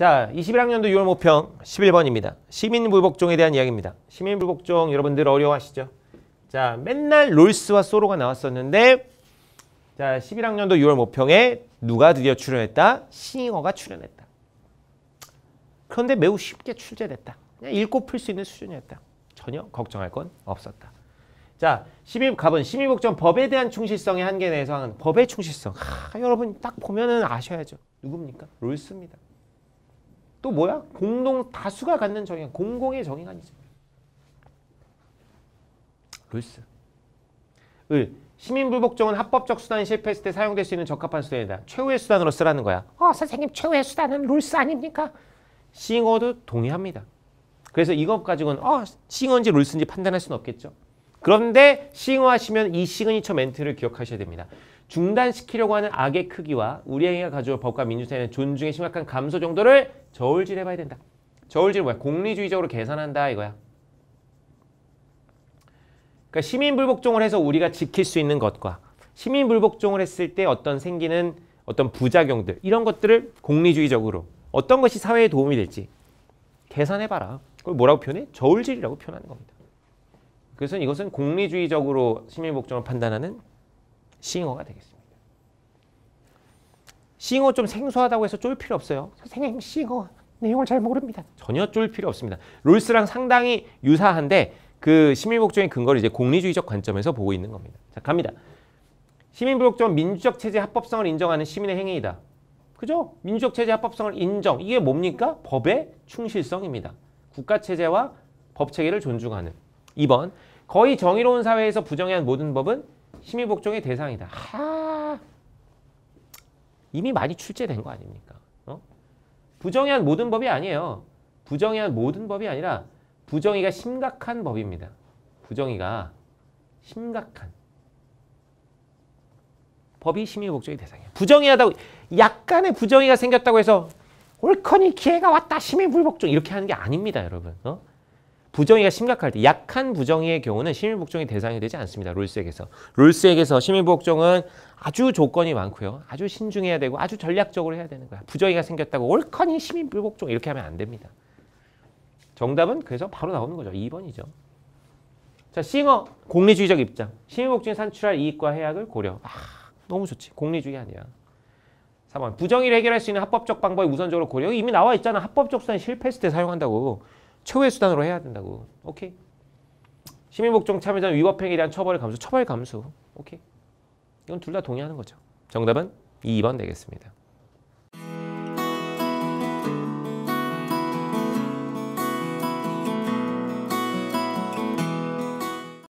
자, 21학년도 6월 모평 11번입니다. 시민불복종에 대한 이야기입니다. 시민불복종 여러분들 어려워하시죠? 자, 맨날 롤스와 소로가 나왔었는데 자, 11학년도 6월 모평에 누가 드디어 출연했다? 싱어가 출연했다. 그런데 매우 쉽게 출제됐다. 그냥 읽고 풀 수 있는 수준이었다. 전혀 걱정할 건 없었다. 자, 12, 갑은 시민복종 법에 대한 충실성의 한계 내에서 하는 법의 충실성. 하, 여러분 딱 보면은 아셔야죠. 누굽니까? 롤스입니다. 또 뭐야? 공동 다수가 갖는 정의 공공의 정의관이죠. 룰스. 을. 시민불복종은 합법적 수단이 실패했을 때 사용될 수 있는 적합한 수단이다. 최후의 수단으로 쓰라는 거야. 어, 선생님 최후의 수단은 룰스 아닙니까? 싱어도 동의합니다. 그래서 이것 가지고는 어, 싱어인지 룰스인지 판단할 수는 없겠죠. 그런데 싱어하시면 이 시그니처 멘트를 기억하셔야 됩니다. 중단시키려고 하는 악의 크기와 우리 행위가 가져올 법과 민주사회는 존중의 심각한 감소 정도를 저울질해봐야 된다. 저울질 뭐야? 공리주의적으로 계산한다 이거야. 그러니까 시민불복종을 해서 우리가 지킬 수 있는 것과 시민불복종을 했을 때 어떤 생기는 어떤 부작용들 이런 것들을 공리주의적으로 어떤 것이 사회에 도움이 될지 계산해봐라. 그걸 뭐라고 표현해? 저울질이라고 표현하는 겁니다. 그래서 이것은 공리주의적으로 시민복종을 판단하는 싱어가 되겠습니다. 싱어 좀 생소하다고 해서 쫄 필요 없어요. 선생님 싱어 내용을 잘 모릅니다. 전혀 쫄 필요 없습니다. 롤스랑 상당히 유사한데 그 시민복종의 근거를 이제 공리주의적 관점에서 보고 있는 겁니다. 자 갑니다. 시민복종 민주적 체제 합법성을 인정하는 시민의 행위이다. 그죠? 민주적 체제 합법성을 인정. 이게 뭡니까? 법의 충실성입니다. 국가 체제와 법 체계를 존중하는. 2번 거의 정의로운 사회에서 부정의한 모든 법은 심의 복종의 대상이다. 하... 이미 많이 출제된 거 아닙니까? 어? 부정의 한 모든 법이 아니에요. 부정의 한 모든 법이 아니라 부정의가 심각한 법입니다. 부정의가 심각한 법이 심의 복종의 대상이에요. 부정의하다고 약간의 부정의가 생겼다고 해서 옳거니 기회가 왔다 심의 불복종 이렇게 하는 게 아닙니다. 여러분. 어? 부정의가 심각할 때 약한 부정의의 경우는 시민복종이 대상이 되지 않습니다. 롤스액에서. 롤스액에서 시민복종은 아주 조건이 많고요. 아주 신중해야 되고 아주 전략적으로 해야 되는 거야. 부정의가 생겼다고 올커니 시민복종 이렇게 하면 안 됩니다. 정답은 그래서 바로 나오는 거죠. 2번이죠. 자, 싱어 공리주의적 입장. 시민복종이 산출할 이익과 해악을 고려. 아, 너무 좋지. 공리주의 아니야. 3번 부정의를 해결할 수 있는 합법적 방법이 우선적으로 고려. 이미 나와 있잖아. 합법적 수단 실패했을 때 사용한다고. 최후의 수단으로 해야 된다고. 오케이. 시민복종 참여자 위법행위에 대한 처벌 감소, 처벌 감소. 오케이. 이건 둘 다 동의하는 거죠. 정답은 2번 되겠습니다.